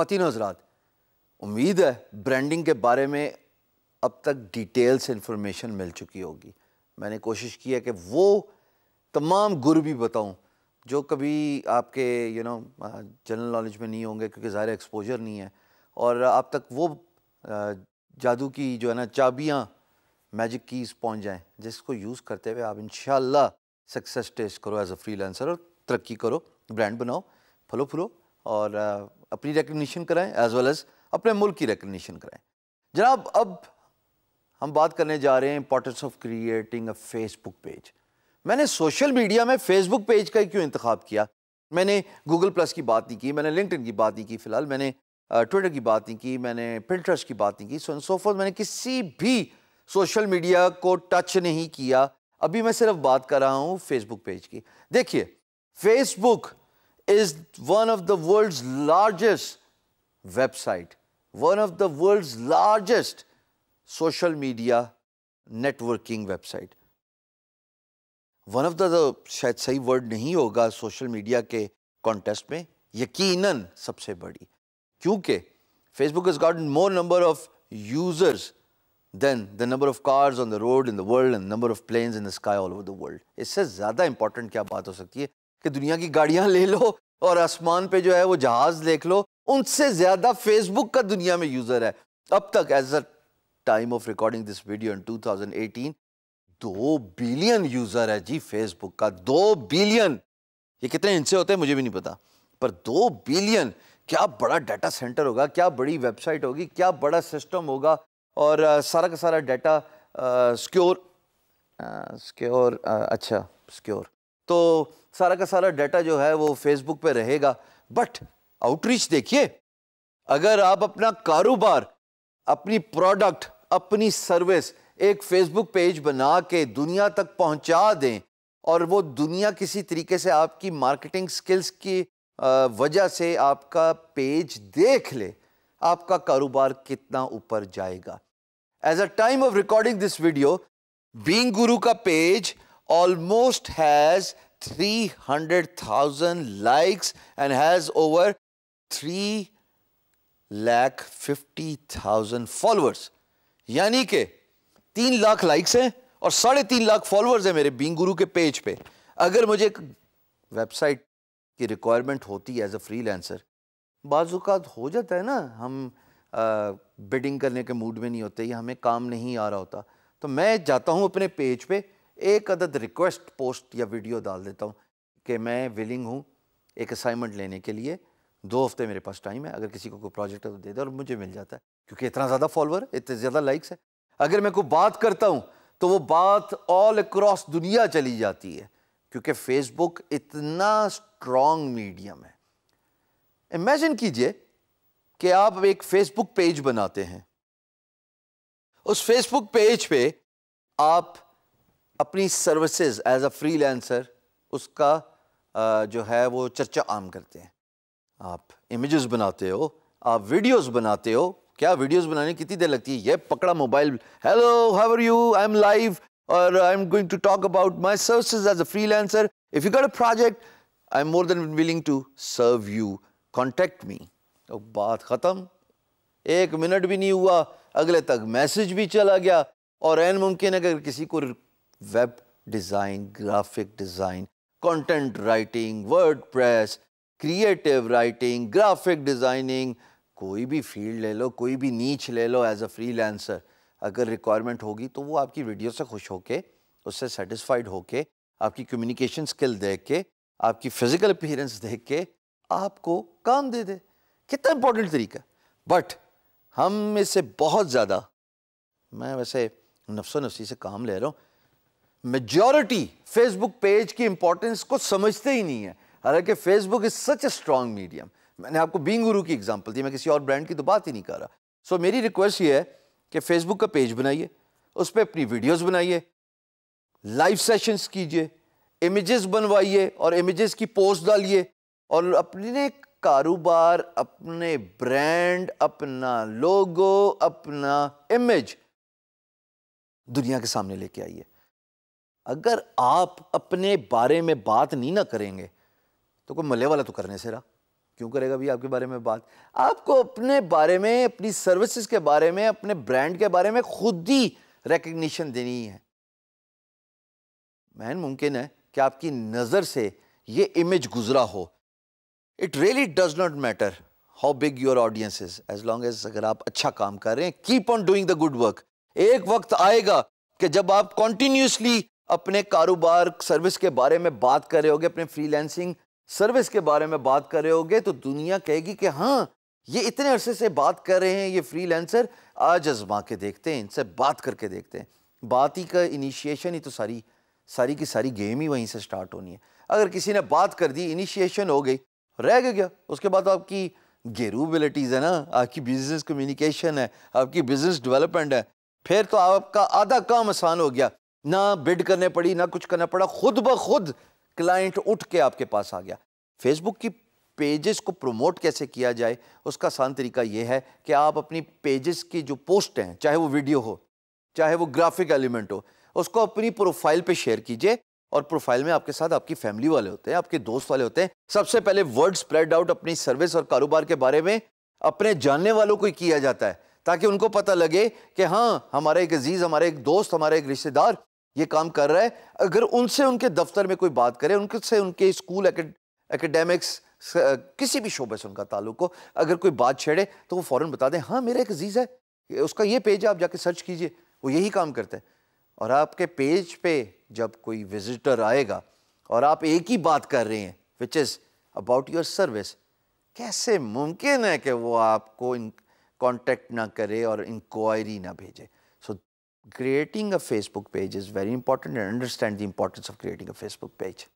खातिन हजरात उम्मीद है ब्रांडिंग के बारे में अब तक डिटेल्स इन्फॉर्मेशन इंफॉर्मेशन मिल चुकी होगी मैंने कोशिश की है कि वो तमाम गुर भी बताऊँ जो कभी आपके यू नो जनरल नॉलेज में नहीं होंगे क्योंकि ज़ाहिर एक्सपोजर नहीं है और अब तक वो जादू की जो है ना चाबियाँ मैजिक कीज पहुँच जाएँ जिसको यूज़ करते हुए आप इन सक्सेस टेस्ट करो एज अ फ्री और तरक्की करो ब्रांड बनाओ फलो फूलो और अपनी रिकग्निशन कराएं एज वेल एज़ अपने मुल्क की रिकग्निशन कराएं जनाब अब हम बात करने जा रहे हैं importance of creating a Facebook page मैंने सोशल मीडिया में फेसबुक पेज का ही क्यों इंतखब किया मैंने गूगल प्लस की बात नहीं की मैंने लिंकटिन की बात नहीं की फ़िलहाल मैंने ट्विटर की बात नहीं की मैंने प्रिंटर्स की बात नहीं की सो एंड मैंने किसी भी सोशल मीडिया को टच नहीं किया अभी मैं सिर्फ बात कर रहा हूँ फेसबुक पेज की देखिए Facebook is one of the world's largest website, one of the world's largest social media networking website. One of the, the shayad sahi word nahi hoga social media ke contest mein, yakinan sabse badi. Kyunke Facebook has got more number of users than the number of cars on the road in the world and the number of planes in the sky all over the world. It says zyada important kya baat ho sakti कि दुनिया की गाड़ियां ले लो और आसमान पे जो है वो जहाज देख लो उनसे ज़्यादा फेसबुक का दुनिया में यूज़र है अब तक as a time of recording this video in 2018 दो बिलियन यूज़र है जी फेसबुक का दो बिलियन ये कितने इनसे होते हैं मुझे भी नहीं पता पर दो बिलियन क्या बड़ा डाटा सेंटर होगा क्या बड़ी वेबसाइट होगी क्या बड़ा सिस्टम होगा और आ, सारा का सारा डाटा स्क्योर स्क्योर अच्छा स्क्योर तो सारा का सारा डाटा जो है वो फेसबुक पे रहेगा बट आउटरीच देखिए अगर आप अपना कारोबार अपनी प्रोडक्ट अपनी सर्विस एक फेसबुक पेज बना के दुनिया तक पहुंचा दें और वो दुनिया किसी तरीके से आपकी मार्केटिंग स्किल्स की वजह से आपका पेज देख ले आपका कारोबार कितना ऊपर जाएगा as a time of recording this video being Guru का page almost has 300,000 likes and has over 3 lakh 50,000 followers. यानी कि तीन लाख लाइक्स हैं और साढ़े तीन लाख फॉलोअर्स हैं मेरे बींग गुरु के पेज पे अगर मुझे एक वेबसाइट की रिक्वायरमेंट होती है एज अ फ्री लेंसर बाज़ात हो जाता है ना हम बिडिंग करने के मूड में नहीं होते या हमें काम नहीं आ रहा होता तो मैं जाता हूँ अपने पेज पे एक अदद रिक्वेस्ट पोस्ट या वीडियो डाल देता हूँ कि मैं विलिंग हूँ एक असाइनमेंट लेने के लिए दो हफ्ते मेरे पास टाइम है अगर किसी को कोई प्रोजेक्ट है तो दे दे और मुझे मिल जाता है क्योंकि इतना ज़्यादा फॉलोअर इतने ज़्यादा लाइक्स है अगर मैं कोई बात करता हूँ तो वो बात ऑल अक्रॉस दुनिया चली जाती है क्योंकि फेसबुक इतना स्ट्रॉन्ग मीडियम है इमेजिन कीजिए कि आप एक फेसबुक पेज बनाते हैं उस फेसबुक पेज पे आप अपनी सर्विसेज एज अ फ्रीलांसर उसका जो है वो चर्चा आम करते हैं आप इमेजेस बनाते हो आप वीडियोस बनाते हो क्या वीडियोस बनाने कितनी देर लगती है ये पकड़ा mobile hello how are you I am live और I am going to talk about my services as a freelancer if you got a project I am more than willing to serve you contact me तो बात ख़त्म एक minute भी नहीं हुआ अगले तक मैसेज भी चला गया और एन मुमकिन अगर किसी को web design graphic design content writing WordPress creative writing graphic designing कोई भी फील्ड ले लो कोई भी नीच ले लो एज अ फ्रीलांसर अगर रिक्वायरमेंट होगी तो वो आपकी वीडियो से खुश होके उससे सेटिस्फाइड होके आपकी कम्युनिकेशन स्किल देख के आपकी फिजिकल अपीयरेंस देख के आपको काम दे दे कितना इंपॉर्टेंट तरीका बट हम में से बहुत ज़्यादा मैं वैसे नफ्सो नफसी से काम ले रहा हूँ मेजोरिटी फेसबुक पेज की इंपॉर्टेंस को समझते ही नहीं है हालांकि Facebook is such a strong medium मैंने आपको बींग गुरु की एग्जाम्पल दी मैं किसी और ब्रांड की तो बात ही नहीं कर रहा सो so, मेरी रिक्वेस्ट ये है कि फेसबुक का पेज बनाइए उस पर अपनी वीडियोज बनाइए लाइव सेशंस कीजिए इमेजेस बनवाइए और इमेजेस की पोस्ट डालिए और अपने कारोबार अपने ब्रांड अपना लोगो अपना इमेज दुनिया के सामने लेके आइए अगर आप अपने बारे में बात नहीं ना करेंगे तो कोई मले वाला तो करने से रहा क्यों करेगा भी आपके बारे में बात आपको अपने बारे में अपनी सर्विसेज के बारे में अपने ब्रांड के बारे में खुद ही रिकग्निशन देनी है मैन मुमकिन है कि आपकी नज़र से ये इमेज गुजरा हो it really does not matter how big your audience is as long as अगर आप अच्छा काम कर रहे हैं keep on doing the good work एक वक्त आएगा कि जब आप कॉन्टिन्यूसली अपने कारोबार सर्विस के बारे में बात कर रहे होगे अपने फ्रीलैंसिंग सर्विस के बारे में बात कर रहे होगे तो दुनिया कहेगी कि हाँ ये इतने अरसे से बात कर रहे हैं ये फ्रीलैंसर आज आजमा के देखते हैं इनसे बात करके देखते हैं बात ही का इनिशिएशन ही तो सारी सारी की सारी गेम ही वहीं से स्टार्ट होनी है अगर किसी ने बात कर दी इनिशिएशन हो गई रह गया क्या उसके बाद आपकी गेरूबिलिटीज़ है ना आपकी बिजनेस कम्युनिकेशन है आपकी बिजनेस डेवलपमेंट है फिर तो आपका आधा काम आसान हो गया ना बिड करने पड़ी ना कुछ करना पड़ा खुद ब खुद क्लाइंट उठ के आपके पास आ गया फेसबुक की पेजेस को प्रमोट कैसे किया जाए उसका आसान तरीका यह है कि आप अपनी पेजेस की जो पोस्ट हैं चाहे वो वीडियो हो चाहे वो ग्राफिक एलिमेंट हो उसको अपनी प्रोफाइल पे शेयर कीजिए और प्रोफाइल में आपके साथ आपकी फैमिली वाले होते हैं आपके दोस्त वाले होते हैं सबसे पहले वर्ड स्प्रेड आउट अपनी सर्विस और कारोबार के बारे में अपने जानने वालों को किया जाता है ताकि उनको पता लगे कि हाँ हमारा एक अजीज़ हमारे एक दोस्त हमारे एक रिश्तेदार ये काम कर रहा है अगर उनसे उनके दफ्तर में कोई बात करे उनसे उनके स्कूल एकेडमिक्स किसी भी शोबे से उनका ताल्लुक हो अगर कोई बात छेड़े तो वो फ़ौरन बता दें हाँ मेरा एक अजीज़ है उसका ये पेज है आप जाके सर्च कीजिए वो यही काम करते हैं और आपके पेज पे जब कोई विजिटर आएगा और आप एक ही बात कर रहे हैं which is about your service कैसे मुमकिन है कि वो आपको इन कॉन्टेक्ट ना करे और इंक्वायरी ना भेजे सो creating a Facebook page is very important and understand the importance of creating a Facebook page.